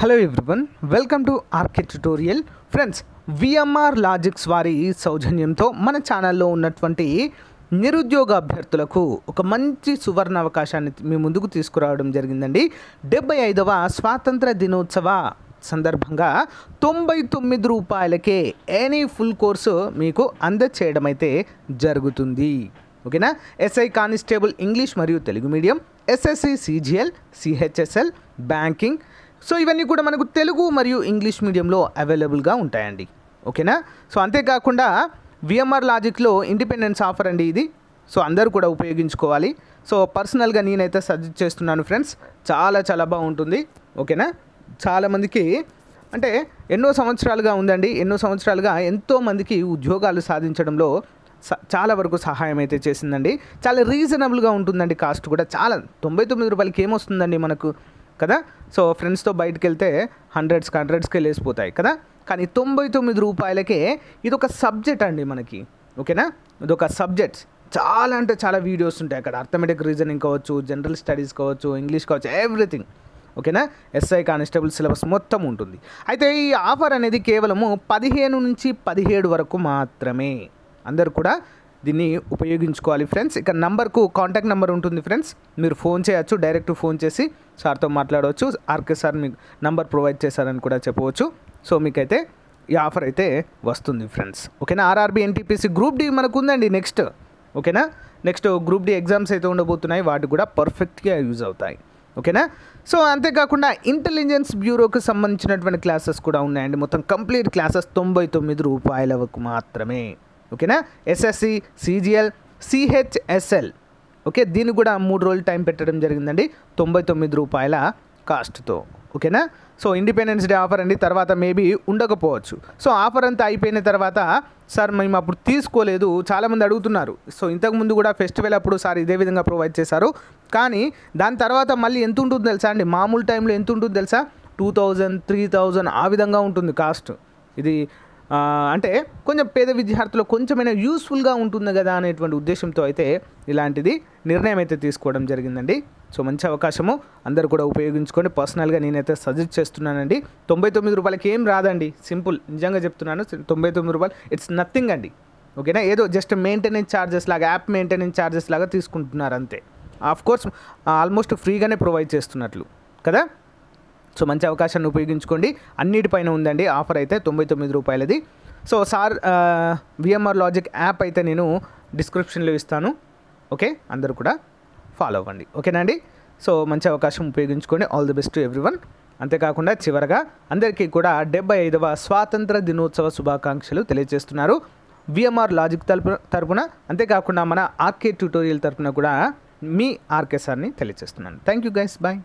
hello everyone welcome to RK tutorial friends VMR logics వారి సౌజన్యంతో మన ఛానల్లో ఉన్నటువంటి నిరుద్యోగ అభ్యర్థులకు ఒక మంచి సువర్ణ అవకాశాన్ని మీ ముందుకు తీసుకురావడం జరిగిందండి డెబ్బై ఐదవ స్వాతంత్ర దినోత్సవ సందర్భంగా తొంభై తొమ్మిది రూపాయలకే ఎనీ ఫుల్ కోర్సు మీకు అందచేయడం అయితే జరుగుతుంది ఓకేనా ఎస్ఐ కానిస్టేబుల్ ఇంగ్లీష్ మరియు Telugu medium SSC CGL CHSL banking so ఇవన్నీ కూడా మనకు తెలుగు మరియు ఇంగ్లీష్ మీడియంలో అవైలబుల్గా ఉంటాయండి ఓకేనా సో అంతేకాకుండా విఎంఆర్ లాజిక్లో ఇండిపెండెన్స్ ఆఫర్ అండి ఇది సో అందరూ కూడా ఉపయోగించుకోవాలి సో పర్సనల్గా నేనైతే సజెస్ట్ చేస్తున్నాను ఫ్రెండ్స్ చాలా చాలా బాగుంటుంది ఓకేనా చాలామందికి అంటే ఎన్నో సంవత్సరాలుగా ఉందండి ఎన్నో సంవత్సరాలుగా ఎంతోమందికి ఉద్యోగాలు సాధించడంలో చాలా వరకు సహాయం అయితే చేసిందండి చాలా రీజనబుల్గా ఉంటుందండి కాస్ట్ కూడా చాలా తొంభై తొమ్మిది రూపాయలకి ఏమొస్తుందండి మనకు కదా సో ఫ్రెండ్స్తో బయటకు వెళ్తే హండ్రెడ్స్కి హండ్రెడ్స్కి వెళ్ళేసిపోతాయి కదా కానీ తొంభై తొమ్మిది రూపాయలకే ఇది ఒక సబ్జెక్ట్ అండి మనకి ఓకేనా ఇది ఒక సబ్జెక్ట్స్ చాలా అంటే చాలా వీడియోస్ ఉంటాయి అక్కడ అర్థమెటిక్ రీజనింగ్ కావచ్చు జనరల్ స్టడీస్ కావచ్చు ఇంగ్లీష్ కావచ్చు ఎవ్రీథింగ్ ఓకేనా ఎస్ఐ కానిస్టేబుల్ సిలబస్ మొత్తం ఉంటుంది అయితే ఈ ఆఫర్ అనేది కేవలము పదిహేను నుంచి పదిహేడు వరకు మాత్రమే అందరు కూడా దీన్ని ఉపయోగించుకోవాలి ఫ్రెండ్స్ ఇక నంబర్కు కాంటాక్ట్ నెంబర్ ఉంటుంది ఫ్రెండ్స్ మీరు ఫోన్ చేయొచ్చు డైరెక్ట్ ఫోన్ చేసి సార్తో మాట్లాడవచ్చు ఆర్కే సార్ మీకు నంబర్ ప్రొవైడ్ చేశారని కూడా చెప్పవచ్చు సో మీకైతే ఈ ఆఫర్ అయితే వస్తుంది ఫ్రెండ్స్ ఓకేనా ఆర్ఆర్బి ఎన్టీపీసీ గ్రూప్ డి మనకు ఉందండి నెక్స్ట్ ఓకేనా నెక్స్ట్ గ్రూప్ డి ఎగ్జామ్స్ అయితే ఉండబోతున్నాయి వాటి కూడా పర్ఫెక్ట్గా యూజ్ అవుతాయి ఓకేనా సో అంతేకాకుండా ఇంటెలిజెన్స్ బ్యూరోకి సంబంధించినటువంటి క్లాసెస్ కూడా ఉన్నాయండి మొత్తం కంప్లీట్ క్లాసెస్ తొంభై తొమ్మిది రూపాయలకు మాత్రమే ఓకేనా ఎస్ఎస్సి సిజిఎల్ సిహెచ్ఎస్ఎల్ ఓకే దీన్ని కూడా మూడు రోజులు టైం పెట్టడం జరిగిందండి తొంభై తొమ్మిది రూపాయల కాస్ట్తో ఓకేనా సో ఇండిపెండెన్స్ డే ఆఫర్ అండి తర్వాత మేబీ ఉండకపోవచ్చు సో ఆఫర్ అంతా అయిపోయిన తర్వాత సార్ మేము అప్పుడు తీసుకోలేదు చాలామంది అడుగుతున్నారు సో ఇంతకుముందు కూడా ఫెస్టివల్ అప్పుడు సార్ ఇదే విధంగా ప్రొవైడ్ చేశారు కానీ దాని తర్వాత మళ్ళీ ఎంత ఉంటుంది తెలుసా అండి మామూలు టైంలో ఎంత ఉంటుంది తెలుసా టూ థౌజండ్ త్రీ థౌజండ్ ఆ విధంగా ఉంటుంది కాస్ట్ ఇది అంటే కొంచెం పేద విద్యార్థులకు కొంచెమైనా యూస్ఫుల్గా ఉంటుంది కదా అనేటువంటి ఉద్దేశంతో అయితే ఇలాంటిది నిర్ణయం అయితే తీసుకోవడం జరిగిందండి సో మంచి అవకాశము అందరు కూడా ఉపయోగించుకొని పర్సనల్గా నేనైతే సజెస్ట్ చేస్తున్నానండి తొంభై తొమ్మిది రూపాయలకి ఏం రాదండి సింపుల్ నిజంగా చెప్తున్నాను తొంభై తొమ్మిది రూపాయలు ఇట్స్ నథింగ్ అండి ఓకేనా ఏదో జస్ట్ మెయింటెనెన్స్ ఛార్జెస్ లాగా యాప్ మెయింటెనెన్స్ ఛార్జెస్ లాగా తీసుకుంటున్నారు అంతే ఆఫ్ కోర్స్ ఆల్మోస్ట్ ఫ్రీగానే ప్రొవైడ్ చేస్తున్నట్లు కదా సో మంచి అవకాశాన్ని ఉపయోగించుకోండి అన్నిటిపైన ఉందండి ఆఫర్ అయితే తొంభై తొమ్మిది రూపాయలది so sir VMR logic app అయితే నేను డిస్క్రిప్షన్లో ఇస్తాను ఓకే అందరూ కూడా ఫాలో అవ్వండి ఓకేనా అండి సో మంచి అవకాశం ఉపయోగించుకోండి all the best to everyone అంతేకాకుండా చివరగా అందరికీ కూడా డెబ్బై ఐదవ స్వాతంత్ర దినోత్సవ శుభాకాంక్షలు తెలియజేస్తున్నారు విఎంఆర్ లాజిక్ తరపు తరపున అంతేకాకుండా మన ఆర్కే ట్యూటోరియల్ తరపున కూడా మీ ఆర్కే సార్ని తెలియజేస్తున్నాను థ్యాంక్ యూ గైస్ బాయ్